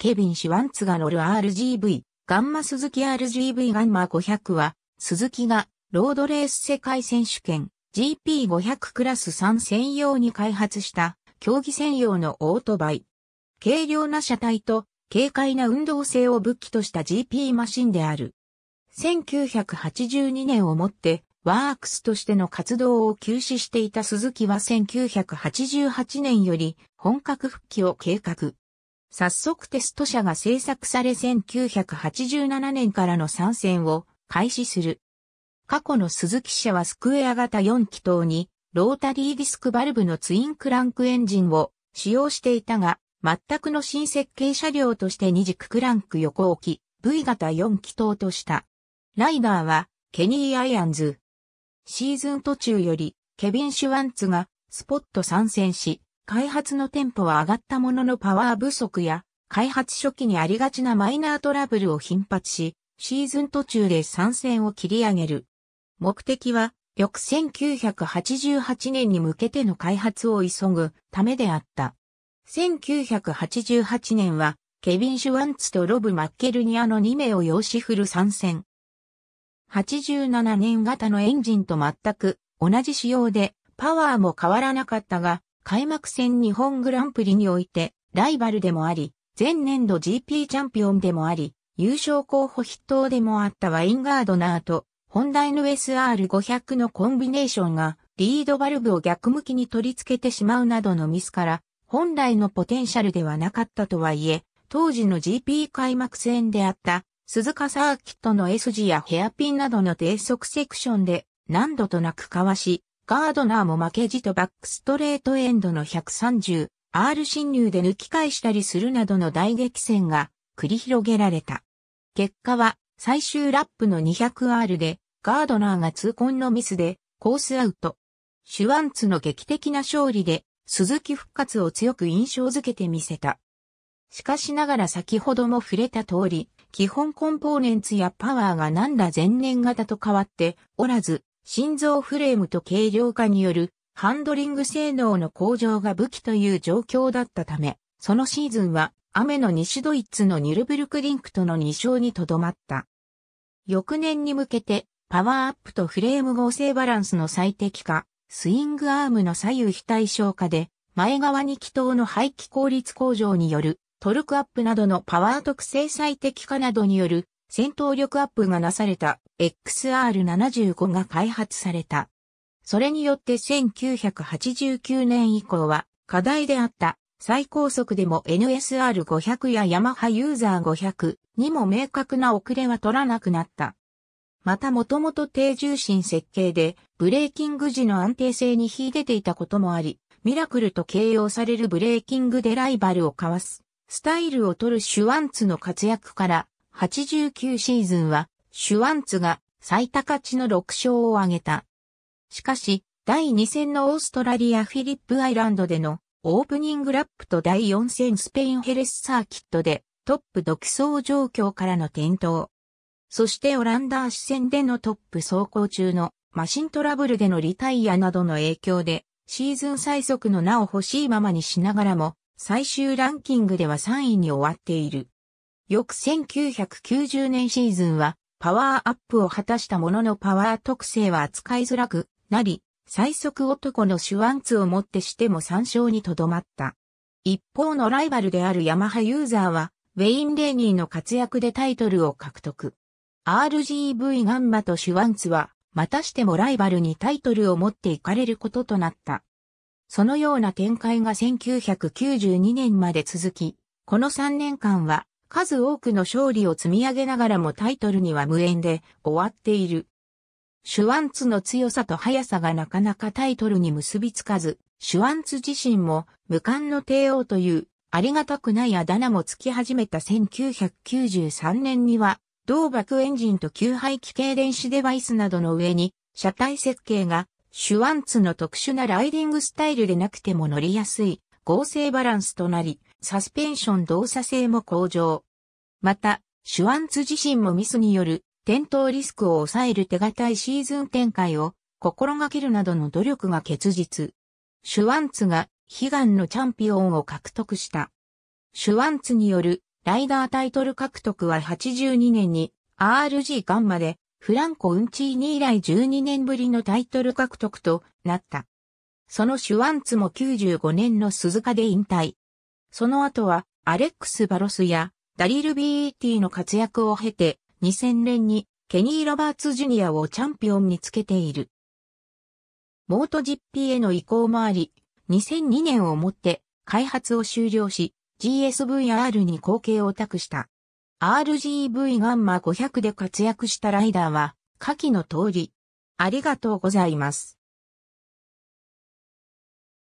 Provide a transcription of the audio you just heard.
ケビン・シュワンツが乗る RGV、ガンマスズキ RGV ガンマ500は、ズキがロードレース世界選手権 GP500 クラス3専用に開発した競技専用のオートバイ。軽量な車体と軽快な運動性を武器とした GP マシンである。1982年をもってワークスとしての活動を休止していた鈴木は1988年より本格復帰を計画。早速テスト車が製作され1987年からの参戦を開始する。過去の鈴木車はスクエア型4気筒にロータリーディスクバルブのツインクランクエンジンを使用していたが、全くの新設計車両として二軸クランク横置き、V 型4気筒とした。ライダーはケニー・アイアンズ。シーズン途中よりケビン・シュワンツがスポット参戦し、開発のテンポは上がったもののパワー不足や、開発初期にありがちなマイナートラブルを頻発し、シーズン途中で参戦を切り上げる。目的は、翌1988年に向けての開発を急ぐためであった。1988年は、ケビン・シュワンツとロブ・マッケルニアの2名を養子振る参戦。87年型のエンジンと全く同じ仕様で、パワーも変わらなかったが、開幕戦日本グランプリにおいて、ライバルでもあり、前年度 GP チャンピオンでもあり、優勝候補筆頭でもあったワインガードナーと、本題の SR500 のコンビネーションが、リードバルブを逆向きに取り付けてしまうなどのミスから、本来のポテンシャルではなかったとはいえ、当時の GP 開幕戦であった、鈴鹿サーキットの S 字やヘアピンなどの低速セクションで、何度となくかわし、ガードナーも負けじとバックストレートエンドの 130R 侵入で抜き返したりするなどの大激戦が繰り広げられた。結果は最終ラップの 200R でガードナーが痛恨のミスでコースアウト。シュワンツの劇的な勝利で鈴木復活を強く印象づけてみせた。しかしながら先ほども触れた通り、基本コンポーネンツやパワーがなんら前年型と変わっておらず、心臓フレームと軽量化によるハンドリング性能の向上が武器という状況だったため、そのシーズンは雨の西ドイツのニュルブルクリンクとの2勝にとどまった。翌年に向けてパワーアップとフレーム合成バランスの最適化、スイングアームの左右非対称化で前側に気筒の排気効率向上によるトルクアップなどのパワー特性最適化などによる戦闘力アップがなされた XR75 が開発された。それによって1989年以降は課題であった最高速でも NSR500 やヤマハユーザー500にも明確な遅れは取らなくなった。またもともと低重心設計でブレーキング時の安定性に秀でていたこともあり、ミラクルと形容されるブレーキングでライバルをかわす、スタイルを取るシュワンツの活躍から89シーズンは、シュワンツが最高値の6勝を挙げた。しかし、第2戦のオーストラリアフィリップアイランドでのオープニングラップと第4戦スペインヘレスサーキットでトップ独走状況からの転倒。そしてオランダー視線でのトップ走行中のマシントラブルでのリタイアなどの影響でシーズン最速の名を欲しいままにしながらも最終ランキングでは3位に終わっている。翌1990年シーズンはパワーアップを果たしたもののパワー特性は扱いづらくなり、最速男のシュワンツをもってしても参照にとどまった。一方のライバルであるヤマハユーザーは、ウェイン・レーニーの活躍でタイトルを獲得。RGV ガンマとシュワンツは、またしてもライバルにタイトルを持っていかれることとなった。そのような展開が1992年まで続き、この3年間は数多くの勝利を積み上げながらもタイトルには無縁で終わっている。シュワンツの強さと速さがなかなかタイトルに結びつかず、シュワンツ自身も無冠の帝王というありがたくないあだ名もつき始めた1993年には、同爆エンジンと吸排気系電子デバイスなどの上に、車体設計がシュワンツの特殊なライディングスタイルでなくても乗りやすい合成バランスとなり、サスペンション動作性も向上。また、シュワンツ自身もミスによる転倒リスクを抑える手堅いシーズン展開を心がけるなどの努力が結実。シュワンツが悲願のチャンピオンを獲得した。シュワンツによるライダータイトル獲得は82年に RG ガンマでフランコ・ウンチーニ以来12年ぶりのタイトル獲得となった。そのシュワンツも95年の鈴鹿で引退。その後は、アレックス・バロスや、ダリル・ビーティの活躍を経て、2000年に、ケニー・ロバーツ・ジュニアをチャンピオンにつけている。モート GP への移行もあり、2002年をもって開発を終了し、GSVR に後継を託した。RGV ガンマ500で活躍したライダーは、下記の通り。ありがとうございます。